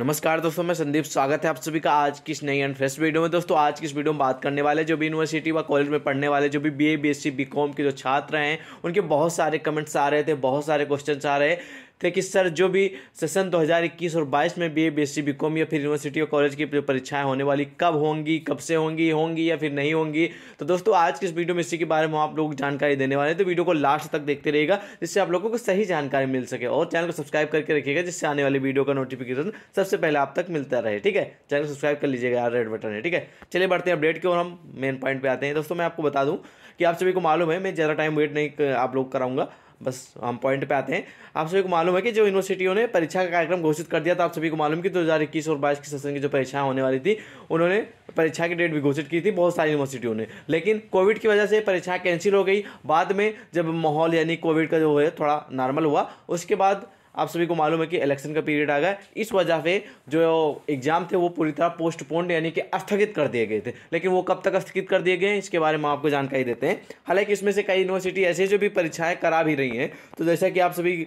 नमस्कार दोस्तों मैं संदीप स्वागत है आप सभी का आज की इस नई एंड फ्रेश वीडियो में दोस्तों आज की इस वीडियो में बात करने वाले जो भी यूनिवर्सिटी व कॉलेज में पढ़ने वाले जो भी बीए बीएससी बीकॉम के जो छात्र हैं उनके बहुत सारे कमेंट्स आ रहे थे बहुत सारे क्वेश्चन आ रहे हैं थे कि सर जो भी सेशन 2021 और 22 में बी ए बी बीकॉम या फिर यूनिवर्सिटी और कॉलेज की परीक्षाएं होने वाली कब होंगी कब से होंगी होंगी या फिर नहीं होंगी तो दोस्तों आज की इस वीडियो में इसी के बारे में आप लोग जानकारी देने वाले हैं तो वीडियो को लास्ट तक देखते रहेगा जिससे आप लोगों को सही जानकारी मिल सके और चैनल को सब्सक्राइब करके रखिएगा जिससे आने वाली वीडियो का नोटिफिकेशन सबसे पहले आप तक मिलता रहे ठीक है चैनल सब्सक्राइब कर लीजिएगा यार रेड बटन है ठीक है चलिए बढ़ते हैं अपडेट की और हम मेन पॉइंट पर आते हैं दोस्तों मैं आपको बता दूँ कि आप सभी को मालूम है मैं ज़्यादा टाइम वेट नहीं आप लोग कराऊंगा बस हम पॉइंट पे आते हैं आप सभी को मालूम है कि जो यूनिवर्सिटियों ने परीक्षा का कार्यक्रम घोषित कर दिया था आप सभी को मालूम कि दो हज़ार इक्कीस और बाईस की सेशन की जो परीक्षाएं होने वाली थी उन्होंने परीक्षा की डेट भी घोषित की थी बहुत सारी यूनिवर्सिटियों ने लेकिन कोविड की वजह से परीक्षाएँ कैंसिल हो गई बाद में जब माहौल यानी कोविड का जो है थोड़ा नॉर्मल हुआ उसके बाद आप सभी को मालूम है कि इलेक्शन का पीरियड आ गया इस वजह से जो एग्ज़ाम थे वो पूरी तरह पोस्टपोन्ड यानी कि स्थगित कर दिए गए थे लेकिन वो कब तक स्थगित कर दिए गए हैं इसके बारे में आपको जानकारी देते हैं हालांकि इसमें से कई यूनिवर्सिटी ऐसे जो भी परीक्षाएँ करा भी रही हैं तो जैसा कि आप सभी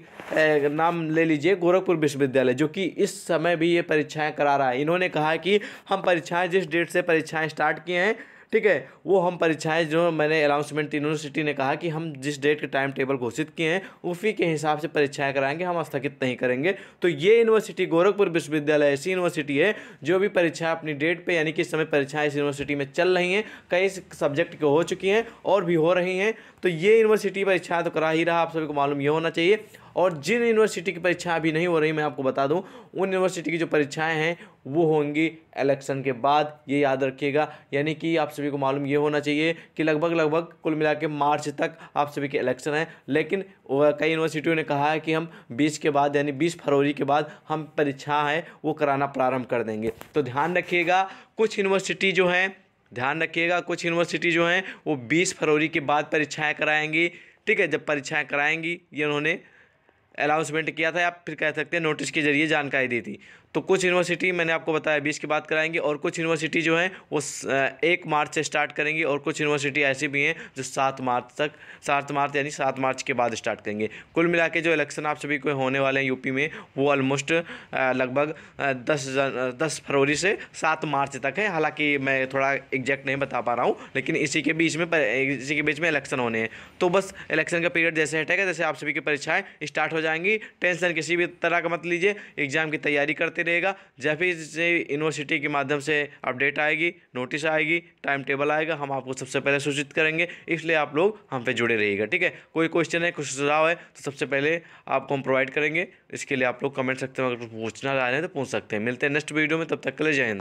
नाम ले लीजिए गोरखपुर विश्वविद्यालय जो कि इस समय भी ये परीक्षाएँ करा रहा है इन्होंने कहा कि हम परीक्षाएँ जिस डेट से परीक्षाएँ स्टार्ट किए हैं ठीक है वो हम परीक्षाएं जो मैंने अनाउंसमेंट यूनिवर्सिटी ने कहा कि हम जिस डेट के टाइम टेबल घोषित किए हैं उसी के हिसाब से परीक्षाएँ कराएंगे हम स्थगित नहीं करेंगे तो ये यूनिवर्सिटी गोरखपुर विश्वविद्यालय ऐसी यूनिवर्सिटी है जो भी परीक्षा अपनी डेट पर यानी कि इस समय परीक्षाएँ इस यूनिवर्सिटी में चल रही हैं कई सब्जेक्ट की हो चुकी हैं और भी हो रही हैं तो ये यूनिवर्सिटी परीक्षाएं तो करा ही रहा आप सभी को मालूम ये होना चाहिए और जिन यूनिवर्सिटी की परीक्षा अभी नहीं हो रही मैं आपको बता दूँ उन यूनिवर्सिटी की जो परीक्षाएँ हैं वो होंगी इलेक्शन के बाद ये याद रखिएगा यानी कि आप सभी को मालूम ये होना चाहिए कि लगभग लगभग कुल मिला के मार्च तक आप सभी के इलेक्शन हैं लेकिन कई यूनिवर्सिटियों ने कहा है कि हम बीस के बाद यानी बीस फरवरी के बाद हम परीक्षा हैं वो कराना प्रारंभ कर देंगे तो ध्यान रखिएगा कुछ यूनिवर्सिटी जो हैं ध्यान रखिएगा कुछ यूनिवर्सिटी जो हैं वो बीस फरवरी के बाद परीक्षाएँ कराएंगी ठीक है जब परीक्षाएँ कराएंगी ये उन्होंने अनाउंसमेंट किया था या फिर कह सकते हैं नोटिस के जरिए जानकारी दी थी तो कुछ यूनिवर्सिटी मैंने आपको बताया बीस की बात कराएंगे और कुछ यूनिवर्सिटी जो हैं वो एक मार्च से स्टार्ट करेंगी और कुछ यूनिवर्सिटी ऐसी भी हैं जो सात मार्च तक सात मार्च यानी सात मार्च के बाद स्टार्ट करेंगे कुल मिला जो इलेक्शन आप सभी को होने वाले हैं यूपी में वो ऑलमोस्ट लगभग दस दस फरवरी से सात मार्च तक है हालाँकि मैं थोड़ा एग्जैक्ट नहीं बता पा रहा हूँ लेकिन इसी के बीच में इसी के बीच में इलेक्शन होने हैं तो बस इलेक्शन का पीरियड जैसे हटेगा जैसे आप सभी की परीक्षाएँ स्टार्ट हो जाएंगी टेंशन किसी भी तरह का मत लीजिए एग्जाम की तैयारी करते रहेगा जब भी यूनिवर्सिटी के माध्यम से अपडेट आएगी नोटिस आएगी टाइम टेबल आएगा हम आपको सबसे पहले सूचित करेंगे इसलिए आप लोग हम पे जुड़े रहिएगा ठीक है कोई क्वेश्चन है कुछ सुझाव है तो सबसे पहले आपको हम प्रोवाइड करेंगे इसके लिए आप लोग कमेंट सकते हैं अगर पूछना चाह रहे हैं तो पूछ सकते हैं मिलते हैं नेक्स्ट वीडियो में तब तक के लिए जय हिंद